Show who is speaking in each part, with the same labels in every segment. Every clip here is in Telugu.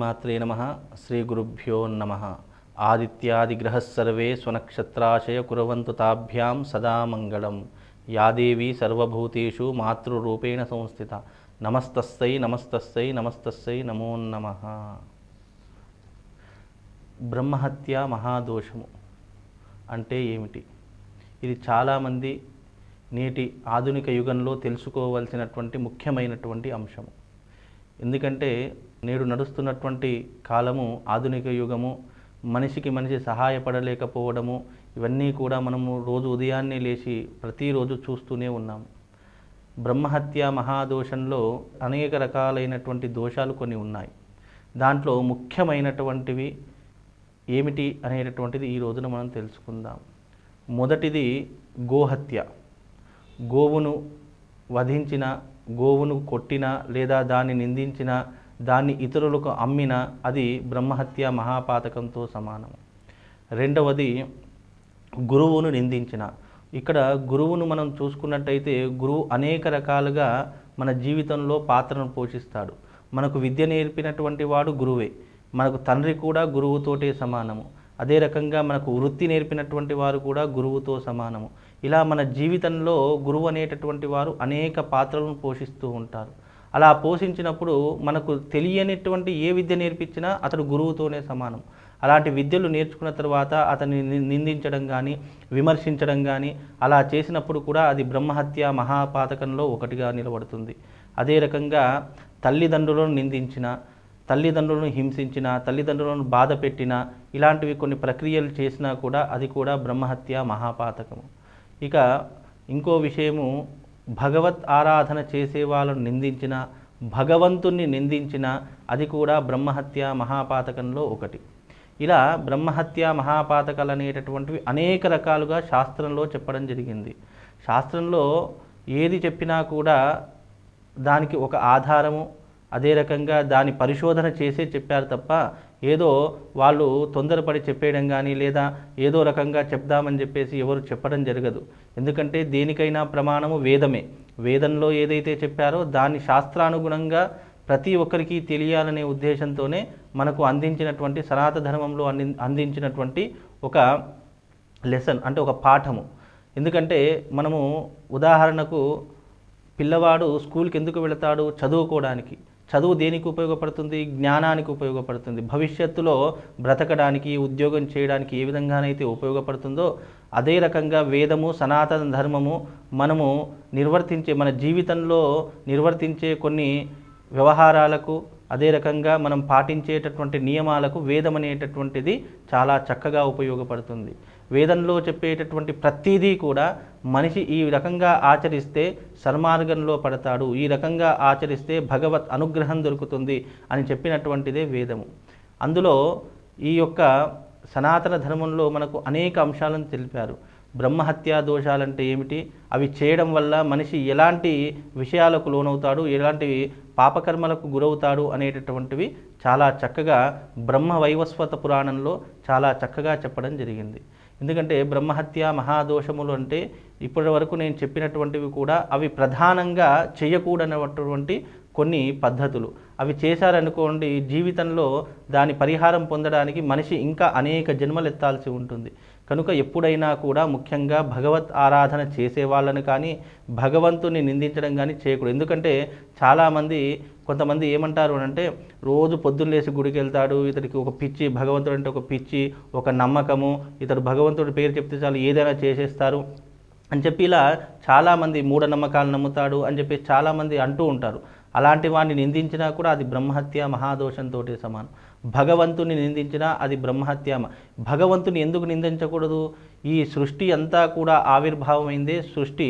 Speaker 1: శ్రీమాత్రే నమ శ్రీ గురుభ్యో నమ ఆదిత్యాదిగ్రహస్సర్వే స్వనక్షత్రాశయ కురవంతు తాభ్యాం సదా మంగళం యాదేవి సర్వభూతేషు మాతృరూపేణ సంస్థిత నమస్తస్సై నమస్తస్సై నమస్తస్సై నమో నమ బ్రహ్మహత్య మహాదోషము అంటే ఏమిటి ఇది చాలామంది నేటి ఆధునిక యుగంలో తెలుసుకోవలసినటువంటి ముఖ్యమైనటువంటి అంశము ఎందుకంటే నేడు నడుస్తున్నటువంటి కాలము ఆధునిక యుగము మనిషికి మనిషి సహాయపడలేకపోవడము ఇవన్నీ కూడా మనము రోజు ఉదయాన్నే లేచి ప్రతిరోజు చూస్తూనే ఉన్నాము బ్రహ్మహత్య మహాదోషంలో అనేక రకాలైనటువంటి దోషాలు కొన్ని ఉన్నాయి దాంట్లో ముఖ్యమైనటువంటివి ఏమిటి అనేటటువంటిది ఈ రోజున మనం తెలుసుకుందాం మొదటిది గోహత్య గోవును వధించిన గోవును కొట్టిన లేదా దాన్ని నిందించిన దాన్ని ఇతరులకు అమ్మిన అది బ్రహ్మహత్య మహాపాతకంతో సమానం రెండవది గురువును నిందించిన ఇక్కడ గురువును మనం చూసుకున్నట్టయితే గురువు అనేక రకాలుగా మన జీవితంలో పాత్రను పోషిస్తాడు మనకు విద్య నేర్పినటువంటి వాడు గురువే మనకు తండ్రి కూడా గురువుతోటే సమానము అదే రకంగా మనకు వృత్తి నేర్పినటువంటి వారు కూడా గురువుతో సమానము ఇలా మన జీవితంలో గురువు అనేటటువంటి వారు అనేక పాత్రలను పోషిస్తూ ఉంటారు అలా పోషించినప్పుడు మనకు తెలియనిటువంటి ఏ విద్య నేర్పించినా అతడు గురువుతోనే సమానం అలాంటి విద్యలు నేర్చుకున్న తర్వాత అతన్ని నిందించడం కానీ విమర్శించడం కానీ అలా చేసినప్పుడు కూడా అది బ్రహ్మహత్య మహాపాతకంలో ఒకటిగా నిలబడుతుంది అదే రకంగా తల్లిదండ్రులను నిందించిన తల్లిదండ్రులను హింసించిన తల్లిదండ్రులను బాధ పెట్టిన ఇలాంటివి కొన్ని ప్రక్రియలు చేసినా కూడా అది కూడా బ్రహ్మహత్య మహాపాతకము ఇక ఇంకో విషయము భగవత్ ఆరాధన చేసే వాళ్ళను నిందించిన భగవంతుణ్ణి నిందించిన అది కూడా బ్రహ్మహత్య మహాపాతకంలో ఒకటి ఇలా బ్రహ్మహత్య మహాపాతకాలు అనేటటువంటివి అనేక రకాలుగా శాస్త్రంలో చెప్పడం జరిగింది శాస్త్రంలో ఏది చెప్పినా కూడా దానికి ఒక ఆధారము అదే రకంగా దాని పరిశోధన చేసే చెప్పారు తప్ప ఏదో వాళ్ళు తొందరపడి చెప్పేయడం కానీ లేదా ఏదో రకంగా చెప్దామని చెప్పేసి ఎవరు చెప్పడం జరగదు ఎందుకంటే దేనికైనా ప్రమాణము వేదమే వేదంలో ఏదైతే చెప్పారో దాన్ని శాస్త్రానుగుణంగా ప్రతి ఒక్కరికి తెలియాలనే ఉద్దేశంతోనే మనకు అందించినటువంటి సనాత ధర్మంలో అంది అందించినటువంటి ఒక లెసన్ అంటే ఒక పాఠము ఎందుకంటే మనము ఉదాహరణకు పిల్లవాడు స్కూల్కి ఎందుకు వెళతాడు చదువుకోవడానికి చదువు దేనికి ఉపయోగపడుతుంది జ్ఞానానికి ఉపయోగపడుతుంది భవిష్యత్తులో బ్రతకడానికి ఉద్యోగం చేయడానికి ఏ విధంగానైతే ఉపయోగపడుతుందో అదే రకంగా వేదము సనాతన ధర్మము మనము నిర్వర్తించే మన జీవితంలో నిర్వర్తించే కొన్ని వ్యవహారాలకు అదే రకంగా మనం పాటించేటటువంటి నియమాలకు వేదం అనేటటువంటిది చాలా చక్కగా ఉపయోగపడుతుంది వేదంలో చెప్పేటటువంటి ప్రతీదీ కూడా మనిషి ఈ రకంగా ఆచరిస్తే సన్మార్గంలో పడతాడు ఈ రకంగా ఆచరిస్తే భగవత్ అనుగ్రహం దొరుకుతుంది అని చెప్పినటువంటిదే వేదము అందులో ఈ యొక్క సనాతన ధర్మంలో మనకు అనేక అంశాలను తెలిపారు బ్రహ్మహత్యా దోషాలంటే ఏమిటి అవి చేయడం వల్ల మనిషి ఎలాంటి విషయాలకు లోనవుతాడు ఎలాంటి పాపకర్మలకు గురవుతాడు అనేటటువంటివి చాలా చక్కగా బ్రహ్మ వైవస్వత పురాణంలో చాలా చక్కగా చెప్పడం జరిగింది ఎందుకంటే బ్రహ్మహత్య మహాదోషములు అంటే ఇప్పటి వరకు నేను చెప్పినటువంటివి కూడా అవి ప్రధానంగా చేయకూడనటువంటి కొన్ని పద్ధతులు అవి చేశారనుకోండి జీవితంలో దాని పరిహారం పొందడానికి మనిషి ఇంకా అనేక జన్మలు ఎత్తాల్సి ఉంటుంది కనుక ఎప్పుడైనా కూడా ముఖ్యంగా భగవత్ ఆరాధన చేసే వాళ్ళని కానీ భగవంతుని నిందించడం కానీ చేయకూడదు ఎందుకంటే చాలామంది కొంతమంది ఏమంటారు అంటే రోజు పొద్దున్న లేచి గుడికి వెళ్తాడు ఇతడికి ఒక పిచ్చి భగవంతుడు అంటే ఒక పిచ్చి ఒక నమ్మకము ఇతడు భగవంతుడి పేరు చెప్తే చాలు ఏదైనా చేసేస్తారు అని చెప్పి ఇలా చాలామంది మూఢనమ్మకాలు నమ్ముతాడు అని చెప్పి చాలామంది అంటూ ఉంటారు అలాంటి వాడిని నిందించినా కూడా అది బ్రహ్మహత్య మహాదోషంతో సమానం భగవంతుని నిందించినా అది బ్రహ్మహత్యామ భగవంతుని ఎందుకు నిందించకూడదు ఈ సృష్టి అంతా కూడా ఆవిర్భావమైందే సృష్టి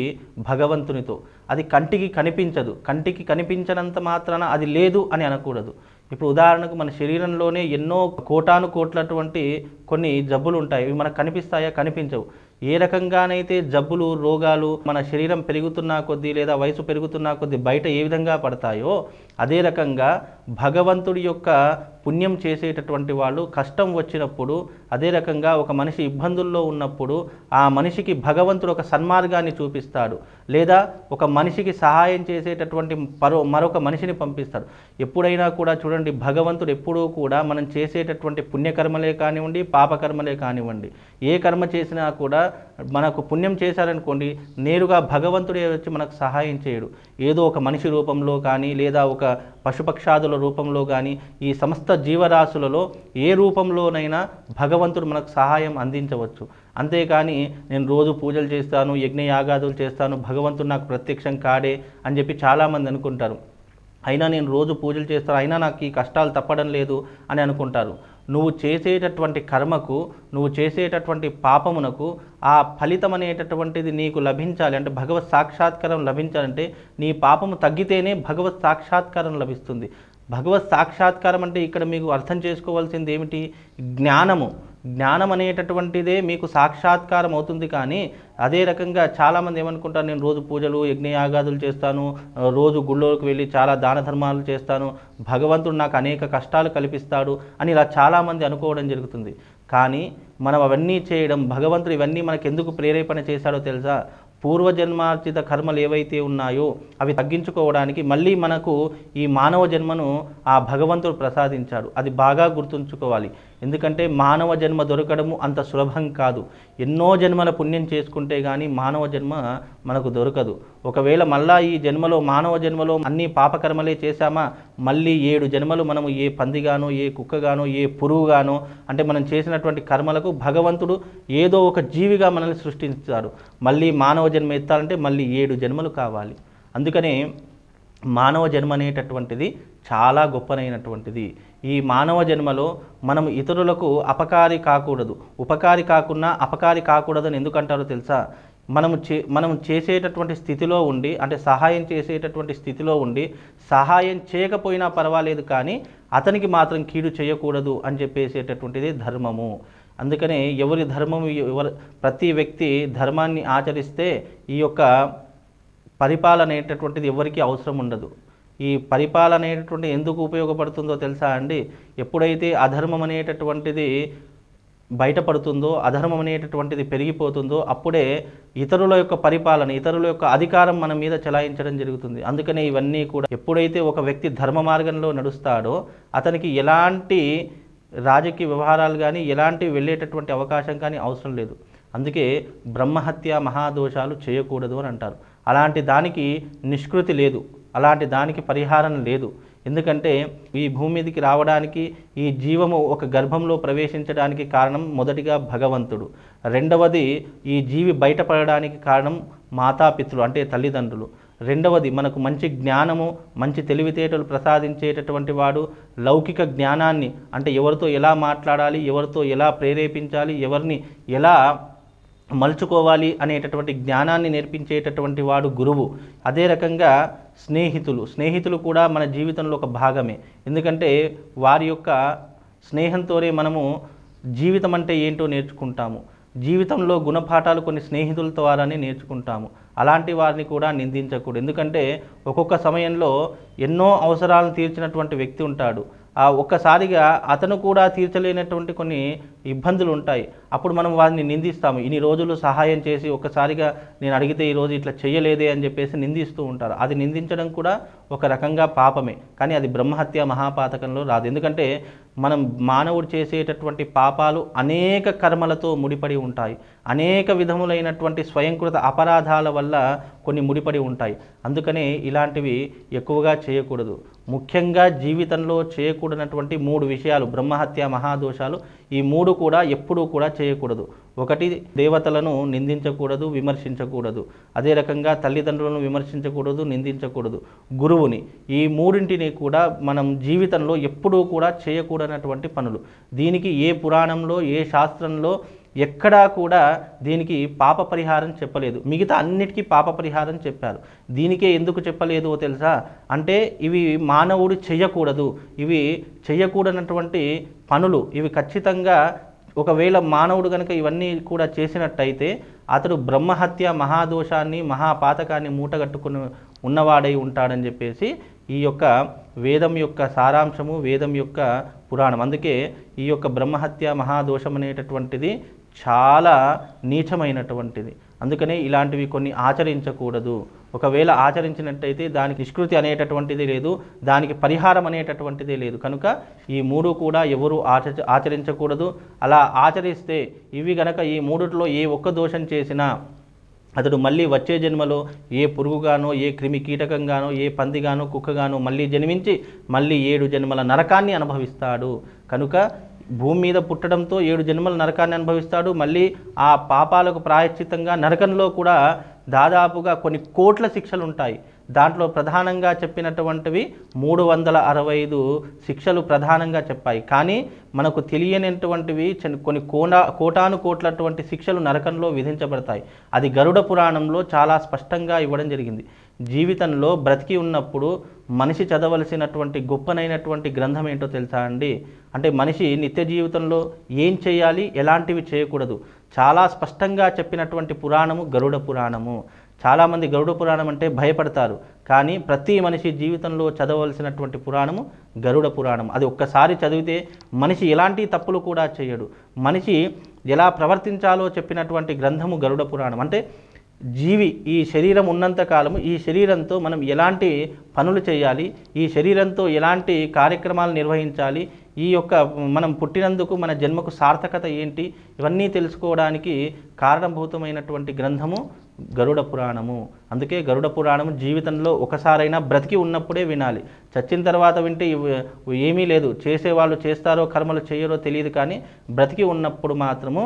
Speaker 1: భగవంతునితో అది కంటికి కనిపించదు కంటికి కనిపించనంత మాత్రాన అది లేదు అని అనకూడదు ఇప్పుడు ఉదాహరణకు మన శరీరంలోనే ఎన్నో కోటాను కోట్లటువంటి కొన్ని జబ్బులు ఉంటాయి ఇవి మనకు కనిపిస్తాయా కనిపించవు ఏ రకంగానైతే జబ్బులు రోగాలు మన శరీరం పెరుగుతున్నా కొద్దీ లేదా వయసు పెరుగుతున్నా కొద్దీ బయట ఏ విధంగా పడతాయో అదే రకంగా భగవంతుడి యొక్క పుణ్యం చేసేటటువంటి వాళ్ళు కష్టం వచ్చినప్పుడు అదే రకంగా ఒక మనిషి ఇబ్బందుల్లో ఉన్నప్పుడు ఆ మనిషికి భగవంతుడు ఒక సన్మార్గాన్ని చూపిస్తాడు లేదా ఒక మనిషికి సహాయం చేసేటటువంటి మరో మరొక మనిషిని పంపిస్తాడు ఎప్పుడైనా కూడా చూడండి భగవంతుడు ఎప్పుడూ కూడా మనం చేసేటటువంటి పుణ్యకర్మలే కానివ్వండి పాపకర్మలే కానివ్వండి ఏ కర్మ చేసినా కూడా మనకు పుణ్యం చేశారనుకోండి నేరుగా భగవంతుడే వచ్చి మనకు సహాయం చేయడు ఏదో ఒక మనిషి రూపంలో కానీ లేదా ఒక పశుపక్షాదుల రూపంలో కానీ ఈ సమస్త జీవరాశులలో ఏ రూపంలోనైనా భగవంతుడు మనకు సహాయం అందించవచ్చు అంతేకాని నేను రోజు పూజలు చేస్తాను యజ్ఞయాగాదులు చేస్తాను భగవంతుడు నాకు ప్రత్యక్షం కాడే అని చెప్పి చాలామంది అనుకుంటారు అయినా నేను రోజు పూజలు చేస్తాను అయినా నాకు ఈ కష్టాలు తప్పడం లేదు అని అనుకుంటారు నువ్వు చేసేటటువంటి కర్మకు నువ్వు చేసేటటువంటి పాపమునకు ఆ ఫలితం అనేటటువంటిది నీకు లభించాలి అంటే భగవత్ సాక్షాత్కారం లభించాలంటే నీ పాపము తగ్గితేనే భగవత్ సాక్షాత్కారం లభిస్తుంది భగవత్ సాక్షాత్కారం అంటే ఇక్కడ మీకు అర్థం చేసుకోవాల్సింది ఏమిటి జ్ఞానము జ్ఞానం అనేటటువంటిదే మీకు సాక్షాత్కారం అవుతుంది కానీ అదే రకంగా చాలామంది ఏమనుకుంటారు నేను రోజు పూజలు యజ్ఞయాగాదులు చేస్తాను రోజు గుళ్ళోకి వెళ్ళి చాలా దాన ధర్మాలు చేస్తాను భగవంతుడు నాకు అనేక కష్టాలు కల్పిస్తాడు అని ఇలా చాలామంది అనుకోవడం జరుగుతుంది కానీ మనం అవన్నీ చేయడం భగవంతుడు ఇవన్నీ మనకు ఎందుకు ప్రేరేపణ చేశాడో తెలుసా పూర్వజన్మార్జిత కర్మలు ఏవైతే ఉన్నాయో అవి తగ్గించుకోవడానికి మళ్ళీ మనకు ఈ మానవ జన్మను ఆ భగవంతుడు ప్రసాదించాడు అది బాగా గుర్తుంచుకోవాలి ఎందుకంటే మానవ జన్మ దొరకడము అంత సులభం కాదు ఎన్నో జన్మల పుణ్యం చేసుకుంటే కానీ మానవ జన్మ మనకు దొరకదు ఒకవేళ మళ్ళా ఈ జన్మలో మానవ జన్మలో అన్ని పాపకర్మలే చేశామా మళ్ళీ ఏడు జన్మలు మనము ఏ పందిగానో ఏ కుక్కగానో ఏ పురుగుగానో అంటే మనం చేసినటువంటి కర్మలకు భగవంతుడు ఏదో ఒక జీవిగా మనల్ని సృష్టించాడు మళ్ళీ మానవ జన్మ ఎత్తాలంటే మళ్ళీ ఏడు జన్మలు కావాలి అందుకనే మానవ జన్మ అనేటటువంటిది చాలా గొప్పనైనటువంటిది ఈ మానవ జన్మలో మనం ఇతరులకు అపకారి కాకూడదు ఉపకారి కాకుండా అపకారి కాకూడదని ఎందుకంటారో తెలుసా మనం చే మనం చేసేటటువంటి స్థితిలో ఉండి అంటే సహాయం చేసేటటువంటి స్థితిలో ఉండి సహాయం చేయకపోయినా పర్వాలేదు కానీ అతనికి మాత్రం కీడు చేయకూడదు అని చెప్పేసేటటువంటిది ధర్మము అందుకనే ఎవరి ధర్మం ఎవరు ప్రతి వ్యక్తి ధర్మాన్ని ఆచరిస్తే ఈ యొక్క పరిపాలన అనేటటువంటిది ఎవరికీ అవసరం ఉండదు ఈ పరిపాలన అనేటటువంటి ఎందుకు ఉపయోగపడుతుందో తెలుసా అండి ఎప్పుడైతే అధర్మం అనేటటువంటిది బయటపడుతుందో అధర్మం అనేటటువంటిది పెరిగిపోతుందో అప్పుడే ఇతరుల యొక్క పరిపాలన ఇతరుల యొక్క అధికారం మన మీద చలాయించడం జరుగుతుంది అందుకనే ఇవన్నీ కూడా ఎప్పుడైతే ఒక వ్యక్తి ధర్మ మార్గంలో నడుస్తాడో అతనికి ఎలాంటి రాజకీయ వ్యవహారాలు కానీ ఎలాంటి వెళ్ళేటటువంటి అవకాశం కానీ అవసరం లేదు అందుకే బ్రహ్మహత్య మహాదోషాలు చేయకూడదు అని అంటారు అలాంటి దానికి నిష్కృతి లేదు అలాంటి దానికి పరిహారం లేదు ఎందుకంటే ఈ భూమి మీదకి రావడానికి ఈ జీవము ఒక గర్భంలో ప్రవేశించడానికి కారణం మొదటిగా భగవంతుడు రెండవది ఈ జీవి బయటపడడానికి కారణం మాతాపితులు అంటే తల్లిదండ్రులు రెండవది మనకు మంచి జ్ఞానము మంచి తెలివితేటలు ప్రసాదించేటటువంటి వాడు లౌకిక జ్ఞానాన్ని అంటే ఎవరితో ఎలా మాట్లాడాలి ఎవరితో ఎలా ప్రేరేపించాలి ఎవరిని ఎలా మలుచుకోవాలి అనేటటువంటి జ్ఞానాన్ని నేర్పించేటటువంటి వాడు గురువు అదే రకంగా స్నేహితులు స్నేహితులు కూడా మన జీవితంలో ఒక భాగమే ఎందుకంటే వారి యొక్క స్నేహంతోనే మనము జీవితం అంటే ఏంటో నేర్చుకుంటాము జీవితంలో గుణపాఠాలు కొన్ని స్నేహితుల ద్వారానే నేర్చుకుంటాము అలాంటి వారిని కూడా నిందించకూడదు ఎందుకంటే ఒక్కొక్క సమయంలో ఎన్నో అవసరాలను తీర్చినటువంటి వ్యక్తి ఉంటాడు ఒక్కసారిగా అతను కూడా తీర్చలేనటువంటి కొన్ని ఇబ్బందులు ఉంటాయి అప్పుడు మనం వారిని నిందిస్తాము ఇన్ని రోజులు సహాయం చేసి ఒక్కసారిగా నేను అడిగితే ఈరోజు ఇట్లా చేయలేదే అని చెప్పేసి నిందిస్తూ ఉంటారు అది నిందించడం కూడా ఒక రకంగా పాపమే కానీ అది బ్రహ్మహత్య మహాపాతకంలో రాదు ఎందుకంటే మనం మానవుడు చేసేటటువంటి పాపాలు అనేక కర్మలతో ముడిపడి ఉంటాయి అనేక విధములైనటువంటి స్వయంకృత అపరాధాల వల్ల కొన్ని ముడిపడి ఉంటాయి అందుకనే ఇలాంటివి ఎక్కువగా చేయకూడదు ముఖ్యంగా జీవితంలో చేయకూడనటువంటి మూడు విషయాలు బ్రహ్మహత్య మహాదోషాలు ఈ మూడు కూడా ఎప్పుడూ కూడా చేయకూడదు ఒకటి దేవతలను నిందించకూడదు విమర్శించకూడదు అదే రకంగా తల్లిదండ్రులను విమర్శించకూడదు నిందించకూడదు గురువుని ఈ మూడింటిని కూడా మనం జీవితంలో ఎప్పుడూ కూడా చేయకూడనటువంటి పనులు దీనికి ఏ పురాణంలో ఏ శాస్త్రంలో ఎక్కడా కూడా దీనికి పాప పరిహారం చెప్పలేదు మిగతా అన్నిటికీ పాప పరిహారం చెప్పారు దీనికే ఎందుకు చెప్పలేదు తెలుసా అంటే ఇవి మానవుడు చేయకూడదు ఇవి చేయకూడనటువంటి పనులు ఇవి ఖచ్చితంగా ఒకవేళ మానవుడు కనుక ఇవన్నీ కూడా చేసినట్టయితే అతడు బ్రహ్మహత్య మహాదోషాన్ని మహాపాతకాన్ని మూటగట్టుకుని ఉన్నవాడై ఉంటాడని చెప్పేసి ఈ యొక్క వేదం యొక్క సారాంశము వేదం యొక్క పురాణం అందుకే ఈ యొక్క బ్రహ్మహత్య మహాదోషం అనేటటువంటిది చాలా నీచమైనటువంటిది అందుకనే ఇలాంటివి కొన్ని ఆచరించకూడదు ఒకవేళ ఆచరించినట్టయితే దానికి నిష్కృతి అనేటటువంటిది లేదు దానికి పరిహారం అనేటటువంటిది లేదు కనుక ఈ మూడు కూడా ఎవరు ఆచరించకూడదు అలా ఆచరిస్తే ఇవి గనక ఈ మూడుట్లో ఏ ఒక్క దోషం చేసినా అతడు మళ్ళీ వచ్చే జన్మలో ఏ పురుగుగానో ఏ క్రిమి కీటకంగానో ఏ పందిగానో కుక్కగానో మళ్ళీ జన్మించి మళ్ళీ ఏడు జన్మల నరకాన్ని అనుభవిస్తాడు కనుక భూమి మీద పుట్టడంతో ఏడు జన్మల నరకాన్ని అనుభవిస్తాడు మళ్ళీ ఆ పాపాలకు ప్రాయశ్చితంగా నరకంలో కూడా దాదాపుగా కొన్ని కోట్ల శిక్షలు ఉంటాయి దాంట్లో ప్రధానంగా చెప్పినటువంటివి మూడు వందల అరవై ఐదు శిక్షలు ప్రధానంగా చెప్పాయి కానీ మనకు తెలియనటువంటివి కొన్ని కోటా కోటాను కోట్లటువంటి శిక్షలు నరకంలో విధించబడతాయి అది గరుడ పురాణంలో చాలా స్పష్టంగా ఇవ్వడం జరిగింది జీవితంలో బ్రతికి ఉన్నప్పుడు మనిషి చదవలసినటువంటి గొప్పనైనటువంటి గ్రంథం ఏంటో తెలుసా అండి అంటే మనిషి నిత్య జీవితంలో ఏం చేయాలి ఎలాంటివి చేయకూడదు చాలా స్పష్టంగా చెప్పినటువంటి పురాణము గరుడ పురాణము చాలామంది గరుడ పురాణం అంటే భయపడతారు కానీ ప్రతి మనిషి జీవితంలో చదవలసినటువంటి పురాణము గరుడ పురాణం అది ఒక్కసారి చదివితే మనిషి ఎలాంటి తప్పులు కూడా చేయడు మనిషి ఎలా ప్రవర్తించాలో చెప్పినటువంటి గ్రంథము గరుడ పురాణం అంటే జీవి ఈ శరీరం ఉన్నంత కాలము ఈ శరీరంతో మనం ఎలాంటి పనులు చేయాలి ఈ శరీరంతో ఎలాంటి కార్యక్రమాలు నిర్వహించాలి ఈ యొక్క మనం పుట్టినందుకు మన జన్మకు సార్థకత ఏంటి ఇవన్నీ తెలుసుకోవడానికి కారణభూతమైనటువంటి గ్రంథము గరుడ పురాణము అందుకే గరుడ పురాణం జీవితంలో ఒకసారైనా బ్రతికి ఉన్నప్పుడే వినాలి చచ్చిన తర్వాత వింటే ఏమీ లేదు చేసేవాళ్ళు చేస్తారో కర్మలు చేయరో తెలియదు కానీ బ్రతికి ఉన్నప్పుడు మాత్రము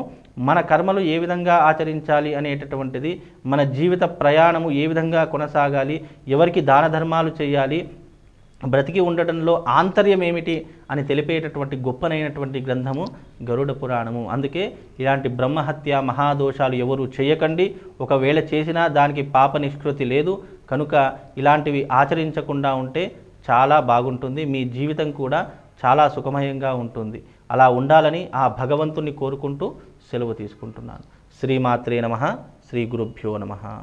Speaker 1: మన కర్మలు ఏ విధంగా ఆచరించాలి అనేటటువంటిది మన జీవిత ప్రయాణము ఏ విధంగా కొనసాగాలి ఎవరికి దాన ధర్మాలు చేయాలి బ్రతికి ఉండటంలో ఆంతర్యం ఏమిటి అని తెలిపేటటువంటి గొప్పనైనటువంటి గ్రంథము గరుడ పురాణము అందుకే ఇలాంటి బ్రహ్మహత్య మహాదోషాలు ఎవరు చేయకండి ఒకవేళ చేసినా దానికి పాప నిష్కృతి లేదు కనుక ఇలాంటివి ఆచరించకుండా ఉంటే చాలా బాగుంటుంది మీ జీవితం కూడా చాలా సుఖమయంగా ఉంటుంది అలా ఉండాలని ఆ భగవంతుని కోరుకుంటూ సెలవు తీసుకుంటున్నాను శ్రీమాత్రే నమ శ్రీ గురుభ్యో నమ